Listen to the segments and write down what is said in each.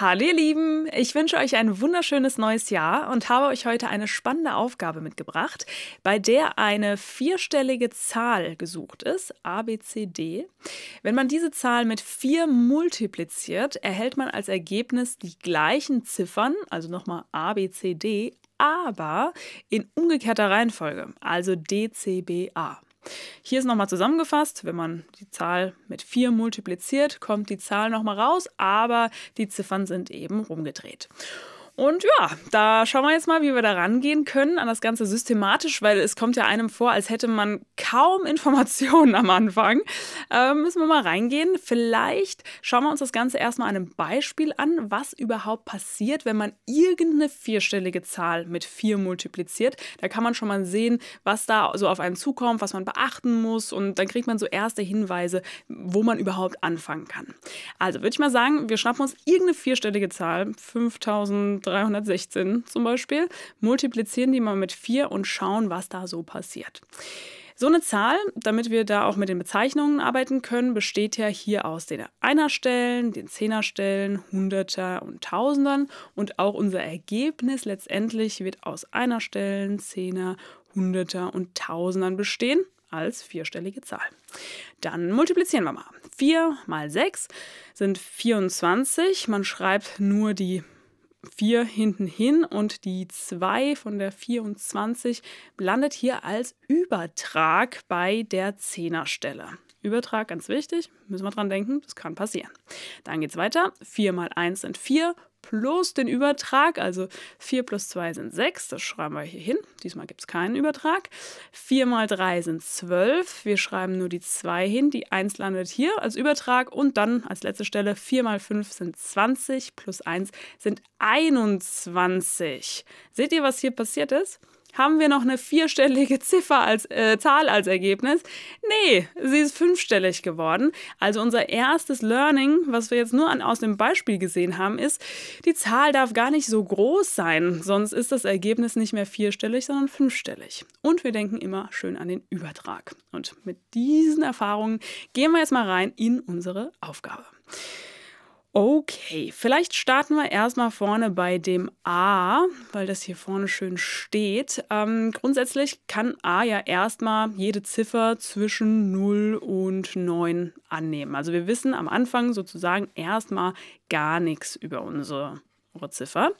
Hallo ihr Lieben, ich wünsche euch ein wunderschönes neues Jahr und habe euch heute eine spannende Aufgabe mitgebracht, bei der eine vierstellige Zahl gesucht ist, ABCD. Wenn man diese Zahl mit vier multipliziert, erhält man als Ergebnis die gleichen Ziffern, also nochmal ABCD, aber in umgekehrter Reihenfolge, also DCBA. Hier ist nochmal zusammengefasst, wenn man die Zahl mit 4 multipliziert, kommt die Zahl nochmal raus, aber die Ziffern sind eben rumgedreht. Und ja, da schauen wir jetzt mal, wie wir da rangehen können an das Ganze systematisch, weil es kommt ja einem vor, als hätte man kaum Informationen am Anfang. Ähm, müssen wir mal reingehen. Vielleicht schauen wir uns das Ganze erstmal an einem Beispiel an, was überhaupt passiert, wenn man irgendeine vierstellige Zahl mit 4 multipliziert. Da kann man schon mal sehen, was da so auf einen zukommt, was man beachten muss und dann kriegt man so erste Hinweise, wo man überhaupt anfangen kann. Also würde ich mal sagen, wir schnappen uns irgendeine vierstellige Zahl, 5000. 316 zum Beispiel, multiplizieren die mal mit 4 und schauen, was da so passiert. So eine Zahl, damit wir da auch mit den Bezeichnungen arbeiten können, besteht ja hier aus den Einerstellen, den Zehnerstellen, Hunderter und Tausendern und auch unser Ergebnis letztendlich wird aus Einerstellen, Zehner, Hunderter und Tausendern bestehen als vierstellige Zahl. Dann multiplizieren wir mal. 4 mal 6 sind 24. Man schreibt nur die 4 hinten hin und die 2 von der 24 landet hier als Übertrag bei der Zehnerstelle. Übertrag, ganz wichtig, müssen wir dran denken, das kann passieren. Dann geht es weiter. 4 mal 1 sind 4 plus den Übertrag, also 4 plus 2 sind 6, das schreiben wir hier hin. Diesmal gibt es keinen Übertrag. 4 mal 3 sind 12, wir schreiben nur die 2 hin, die 1 landet hier als Übertrag und dann als letzte Stelle 4 mal 5 sind 20 plus 1 sind 21. Seht ihr, was hier passiert ist? haben wir noch eine vierstellige Ziffer als äh, Zahl als Ergebnis? Nee, sie ist fünfstellig geworden. Also unser erstes Learning, was wir jetzt nur an, aus dem Beispiel gesehen haben, ist, die Zahl darf gar nicht so groß sein, sonst ist das Ergebnis nicht mehr vierstellig, sondern fünfstellig. Und wir denken immer schön an den Übertrag. Und mit diesen Erfahrungen gehen wir jetzt mal rein in unsere Aufgabe. Okay, vielleicht starten wir erstmal vorne bei dem A, weil das hier vorne schön steht. Ähm, grundsätzlich kann A ja erstmal jede Ziffer zwischen 0 und 9 annehmen. Also wir wissen am Anfang sozusagen erstmal gar nichts über unsere, unsere Ziffer.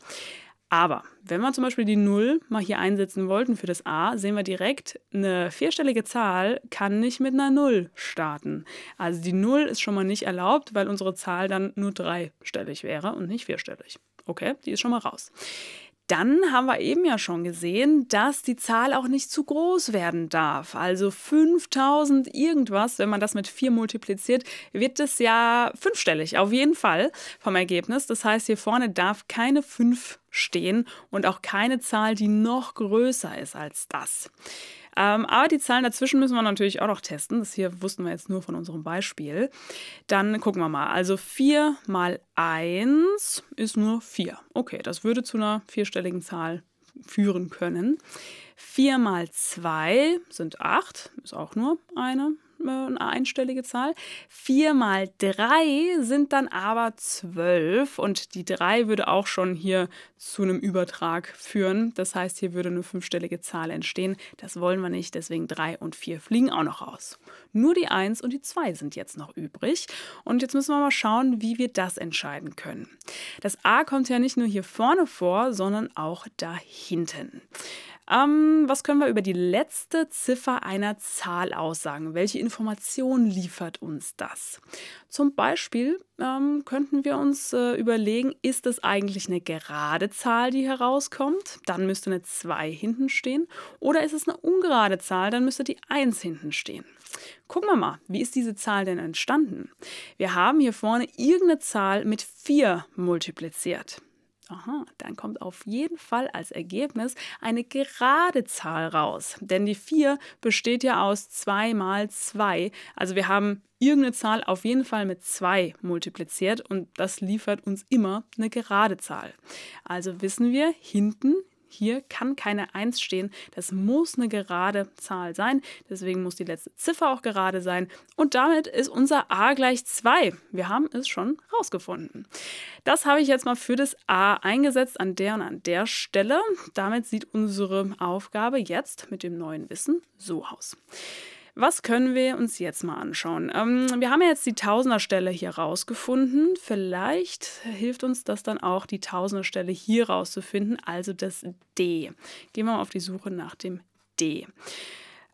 Aber wenn wir zum Beispiel die 0 mal hier einsetzen wollten für das A, sehen wir direkt, eine vierstellige Zahl kann nicht mit einer 0 starten. Also die 0 ist schon mal nicht erlaubt, weil unsere Zahl dann nur dreistellig wäre und nicht vierstellig. Okay, die ist schon mal raus. Dann haben wir eben ja schon gesehen, dass die Zahl auch nicht zu groß werden darf. Also 5000 irgendwas, wenn man das mit 4 multipliziert, wird das ja fünfstellig, auf jeden Fall vom Ergebnis. Das heißt, hier vorne darf keine 5 stehen und auch keine Zahl, die noch größer ist als das. Ähm, aber die Zahlen dazwischen müssen wir natürlich auch noch testen. Das hier wussten wir jetzt nur von unserem Beispiel. Dann gucken wir mal. Also 4 mal 1 ist nur 4. Okay, das würde zu einer vierstelligen Zahl führen können. 4 mal 2 sind 8, ist auch nur eine äh, eine einstellige Zahl. 4 mal 3 sind dann aber 12 und die 3 würde auch schon hier zu einem Übertrag führen. Das heißt, hier würde eine fünfstellige Zahl entstehen. Das wollen wir nicht, deswegen 3 und 4 fliegen auch noch raus. Nur die 1 und die 2 sind jetzt noch übrig und jetzt müssen wir mal schauen, wie wir das entscheiden können. Das a kommt ja nicht nur hier vorne vor, sondern auch da hinten. Ähm, was können wir über die letzte Ziffer einer Zahl aussagen? Welche Information liefert uns das? Zum Beispiel ähm, könnten wir uns äh, überlegen, ist es eigentlich eine gerade Zahl, die herauskommt? Dann müsste eine 2 hinten stehen. Oder ist es eine ungerade Zahl? Dann müsste die 1 hinten stehen. Gucken wir mal, wie ist diese Zahl denn entstanden? Wir haben hier vorne irgendeine Zahl mit 4 multipliziert. Aha, dann kommt auf jeden Fall als Ergebnis eine gerade Zahl raus. Denn die 4 besteht ja aus 2 mal 2. Also wir haben irgendeine Zahl auf jeden Fall mit 2 multipliziert und das liefert uns immer eine gerade Zahl. Also wissen wir, hinten hier kann keine 1 stehen. Das muss eine gerade Zahl sein. Deswegen muss die letzte Ziffer auch gerade sein. Und damit ist unser a gleich 2. Wir haben es schon rausgefunden. Das habe ich jetzt mal für das a eingesetzt an der und an der Stelle. Damit sieht unsere Aufgabe jetzt mit dem neuen Wissen so aus. Was können wir uns jetzt mal anschauen? Ähm, wir haben ja jetzt die Tausenderstelle hier rausgefunden. Vielleicht hilft uns das dann auch, die Tausenderstelle hier rauszufinden, also das D. Gehen wir mal auf die Suche nach dem D.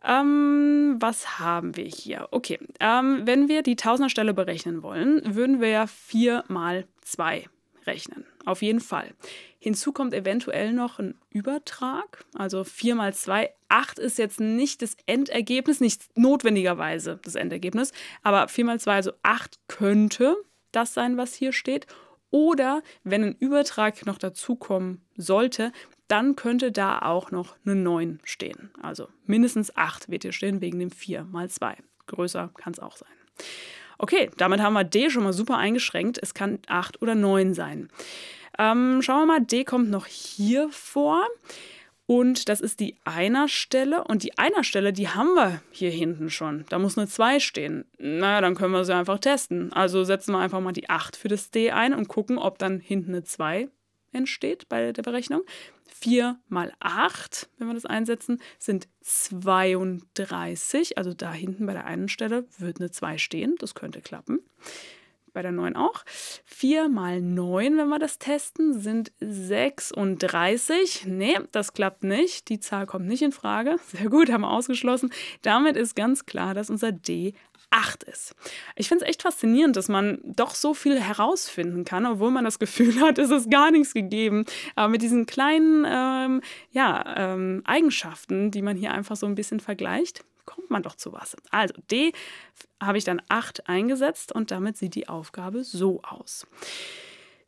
Ähm, was haben wir hier? Okay, ähm, wenn wir die Tausenderstelle berechnen wollen, würden wir ja 4 mal 2 rechnen. Auf jeden Fall. Hinzu kommt eventuell noch ein Übertrag. Also 4 mal 2. 8 ist jetzt nicht das Endergebnis, nicht notwendigerweise das Endergebnis, aber 4 mal 2, also 8 könnte das sein, was hier steht. Oder wenn ein Übertrag noch dazukommen sollte, dann könnte da auch noch eine 9 stehen. Also mindestens 8 wird hier stehen wegen dem 4 mal 2. Größer kann es auch sein. Okay, damit haben wir D schon mal super eingeschränkt. Es kann 8 oder 9 sein. Ähm, schauen wir mal, D kommt noch hier vor. Und das ist die Einerstelle. Und die Einerstelle, die haben wir hier hinten schon. Da muss eine 2 stehen. Na, dann können wir sie einfach testen. Also setzen wir einfach mal die 8 für das D ein und gucken, ob dann hinten eine 2 entsteht bei der Berechnung. 4 mal 8, wenn wir das einsetzen, sind 32. Also da hinten bei der einen Stelle wird eine 2 stehen. Das könnte klappen. Bei der 9 auch. 4 mal 9, wenn wir das testen, sind 36. Nee, das klappt nicht. Die Zahl kommt nicht in Frage. Sehr gut, haben wir ausgeschlossen. Damit ist ganz klar, dass unser D 8 ist. Ich finde es echt faszinierend, dass man doch so viel herausfinden kann, obwohl man das Gefühl hat, es ist gar nichts gegeben. Aber mit diesen kleinen ähm, ja, ähm, Eigenschaften, die man hier einfach so ein bisschen vergleicht, kommt man doch zu was. Also D habe ich dann 8 eingesetzt und damit sieht die Aufgabe so aus.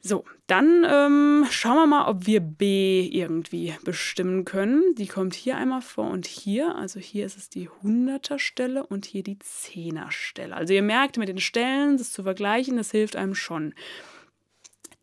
So, dann ähm, schauen wir mal, ob wir B irgendwie bestimmen können. Die kommt hier einmal vor und hier. Also hier ist es die 100er Stelle und hier die 10er Stelle. Also ihr merkt, mit den Stellen das zu vergleichen, das hilft einem schon.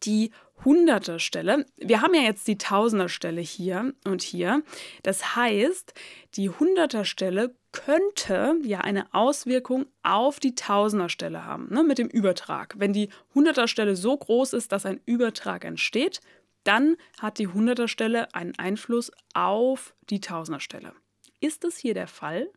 Die Hunderterstelle. Wir haben ja jetzt die Tausenderstelle hier und hier. Das heißt, die Hunderterstelle könnte ja eine Auswirkung auf die Tausenderstelle haben, ne, mit dem Übertrag. Wenn die Hunderterstelle so groß ist, dass ein Übertrag entsteht, dann hat die Hunderterstelle einen Einfluss auf die Tausenderstelle. Ist das hier der Fall?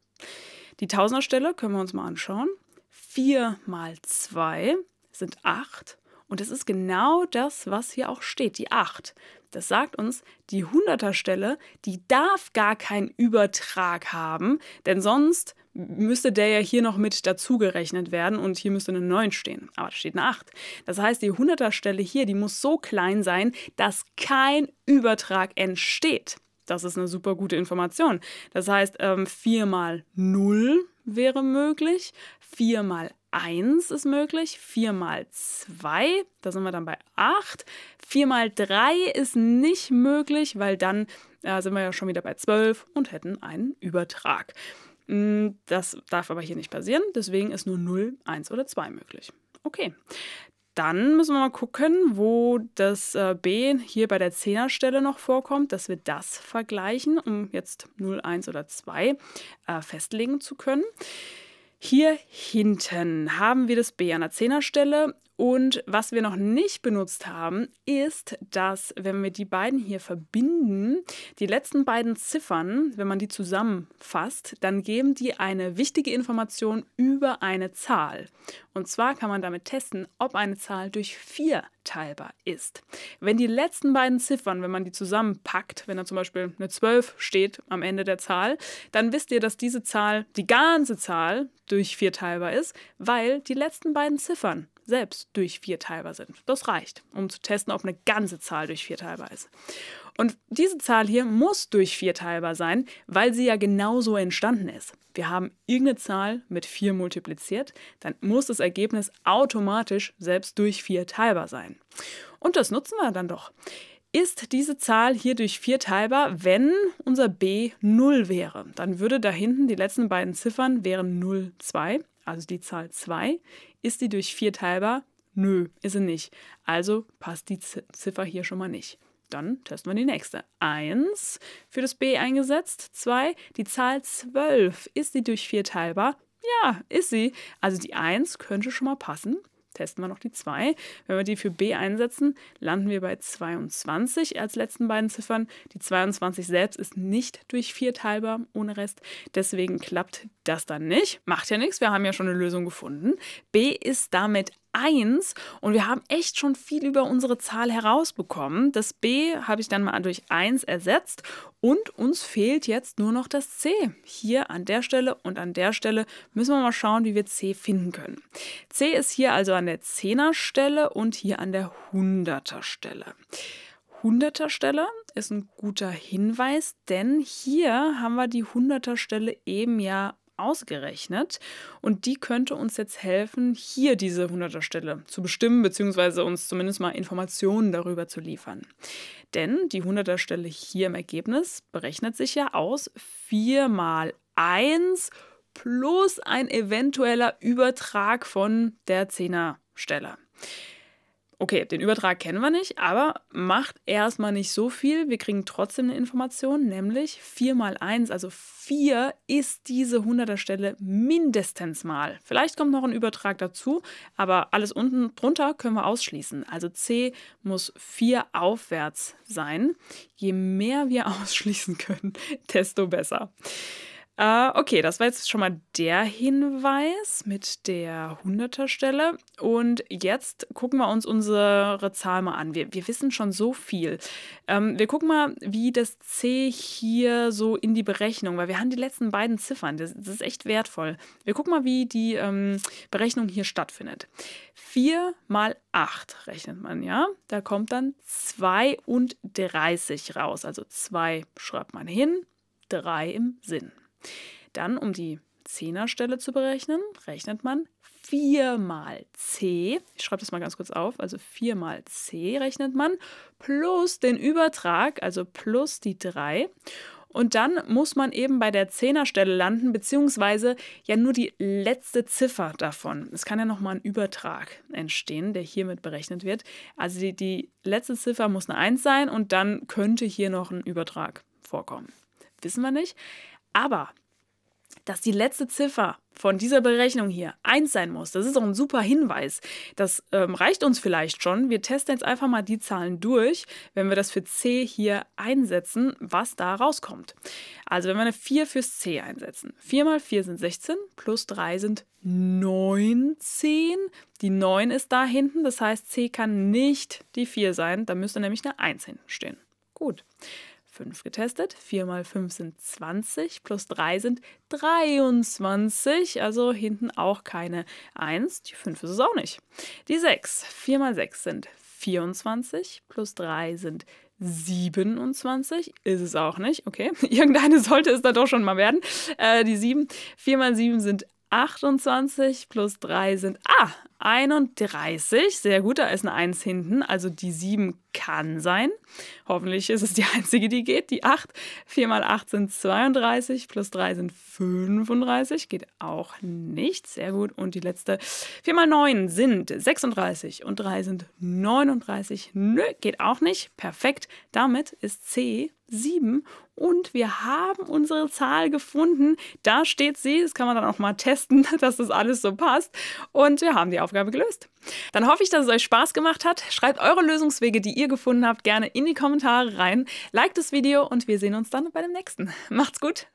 Die Tausenderstelle können wir uns mal anschauen. 4 mal 2 sind 8 und es ist genau das, was hier auch steht, die 8. Das sagt uns, die 100er Stelle, die darf gar keinen Übertrag haben, denn sonst müsste der ja hier noch mit dazugerechnet werden und hier müsste eine 9 stehen. Aber da steht eine 8. Das heißt, die 100er Stelle hier, die muss so klein sein, dass kein Übertrag entsteht. Das ist eine super gute Information. Das heißt, 4 mal 0 wäre möglich, 4 mal 1 ist möglich, 4 mal 2, da sind wir dann bei 8. 4 mal 3 ist nicht möglich, weil dann äh, sind wir ja schon wieder bei 12 und hätten einen Übertrag. Hm, das darf aber hier nicht passieren, deswegen ist nur 0, 1 oder 2 möglich. Okay, dann müssen wir mal gucken, wo das äh, B hier bei der Zehnerstelle noch vorkommt, dass wir das vergleichen, um jetzt 0, 1 oder 2 äh, festlegen zu können. Hier hinten haben wir das B an der Zehnerstelle. Und was wir noch nicht benutzt haben, ist, dass wenn wir die beiden hier verbinden, die letzten beiden Ziffern, wenn man die zusammenfasst, dann geben die eine wichtige Information über eine Zahl. Und zwar kann man damit testen, ob eine Zahl durch 4 teilbar ist. Wenn die letzten beiden Ziffern, wenn man die zusammenpackt, wenn da zum Beispiel eine 12 steht am Ende der Zahl, dann wisst ihr, dass diese Zahl, die ganze Zahl, durch 4 teilbar ist, weil die letzten beiden Ziffern selbst durch vier teilbar sind. Das reicht, um zu testen, ob eine ganze Zahl durch vier teilbar ist. Und diese Zahl hier muss durch vier teilbar sein, weil sie ja genauso entstanden ist. Wir haben irgendeine Zahl mit 4 multipliziert, dann muss das Ergebnis automatisch selbst durch vier teilbar sein. Und das nutzen wir dann doch. Ist diese Zahl hier durch 4 teilbar, wenn unser b 0 wäre? Dann würde da hinten die letzten beiden Ziffern wären 0, 2 also die Zahl 2, ist die durch 4 teilbar? Nö, ist sie nicht. Also passt die Ziffer hier schon mal nicht. Dann testen wir die nächste. 1 für das b eingesetzt. 2. Die Zahl 12. Ist die durch 4 teilbar? Ja, ist sie. Also die 1 könnte schon mal passen testen wir noch die 2. Wenn wir die für b einsetzen, landen wir bei 22 als letzten beiden Ziffern. Die 22 selbst ist nicht durch 4 teilbar ohne Rest, deswegen klappt das dann nicht. Macht ja nichts, wir haben ja schon eine Lösung gefunden. b ist damit 1 und wir haben echt schon viel über unsere Zahl herausbekommen. Das B habe ich dann mal durch 1 ersetzt und uns fehlt jetzt nur noch das C. Hier an der Stelle und an der Stelle müssen wir mal schauen, wie wir C finden können. C ist hier also an der 10er Stelle und hier an der 100er Stelle. 100er Stelle ist ein guter Hinweis, denn hier haben wir die 100er Stelle eben ja ausgerechnet. Und die könnte uns jetzt helfen, hier diese 100er Stelle zu bestimmen, beziehungsweise uns zumindest mal Informationen darüber zu liefern. Denn die 100er Stelle hier im Ergebnis berechnet sich ja aus 4 mal 1 plus ein eventueller Übertrag von der 10er Stelle okay, den Übertrag kennen wir nicht, aber macht erstmal nicht so viel. Wir kriegen trotzdem eine Information, nämlich 4 mal 1, also 4 ist diese 100er Stelle mindestens mal. Vielleicht kommt noch ein Übertrag dazu, aber alles unten drunter können wir ausschließen. Also C muss 4 aufwärts sein. Je mehr wir ausschließen können, desto besser. Äh, okay, das war jetzt schon mal der Hinweis mit der 100er Stelle. Und jetzt gucken wir uns unsere Zahl mal an. Wir, wir wissen schon so viel. Ähm, wir gucken mal, wie das C hier so in die Berechnung, weil wir haben die letzten beiden Ziffern. Das, das ist echt wertvoll. Wir gucken mal, wie die ähm, Berechnung hier stattfindet. 4 mal 8 rechnet man, ja? Da kommt dann 32 raus. Also 2 schreibt man hin, 3 im Sinn. Dann, um die Zehnerstelle zu berechnen, rechnet man 4 mal c, ich schreibe das mal ganz kurz auf, also 4 mal c rechnet man, plus den Übertrag, also plus die 3. Und dann muss man eben bei der Zehnerstelle landen, beziehungsweise ja nur die letzte Ziffer davon. Es kann ja nochmal ein Übertrag entstehen, der hiermit berechnet wird. Also die, die letzte Ziffer muss eine 1 sein und dann könnte hier noch ein Übertrag vorkommen. Wissen wir nicht. Aber dass die letzte Ziffer von dieser Berechnung hier 1 sein muss, das ist doch ein super Hinweis. Das ähm, reicht uns vielleicht schon. Wir testen jetzt einfach mal die Zahlen durch, wenn wir das für C hier einsetzen, was da rauskommt. Also wenn wir eine 4 fürs C einsetzen. 4 mal 4 sind 16, plus 3 sind 19. Die 9 ist da hinten, das heißt C kann nicht die 4 sein. Da müsste nämlich eine 1 hinten stehen. Gut. 5 getestet. 4 mal 5 sind 20, plus 3 sind 23, also hinten auch keine 1, die 5 ist es auch nicht. Die 6, 4 mal 6 sind 24, plus 3 sind 27, ist es auch nicht, okay, irgendeine sollte es dann doch schon mal werden. Äh, die 7, 4 mal 7 sind 28 plus 3 sind, ah, 31, sehr gut, da ist eine 1 hinten, also die 7 kann sein. Hoffentlich ist es die einzige, die geht. Die 8, 4 mal 8 sind 32, plus 3 sind 35, geht auch nicht, sehr gut. Und die letzte, 4 mal 9 sind 36 und 3 sind 39, nö, geht auch nicht, perfekt. Damit ist C 7 und wir haben unsere Zahl gefunden. Da steht sie. Das kann man dann auch mal testen, dass das alles so passt. Und wir haben die Aufgabe. Hausaufgabe gelöst. Dann hoffe ich, dass es euch Spaß gemacht hat. Schreibt eure Lösungswege, die ihr gefunden habt, gerne in die Kommentare rein. Liked das Video und wir sehen uns dann bei dem nächsten. Macht's gut!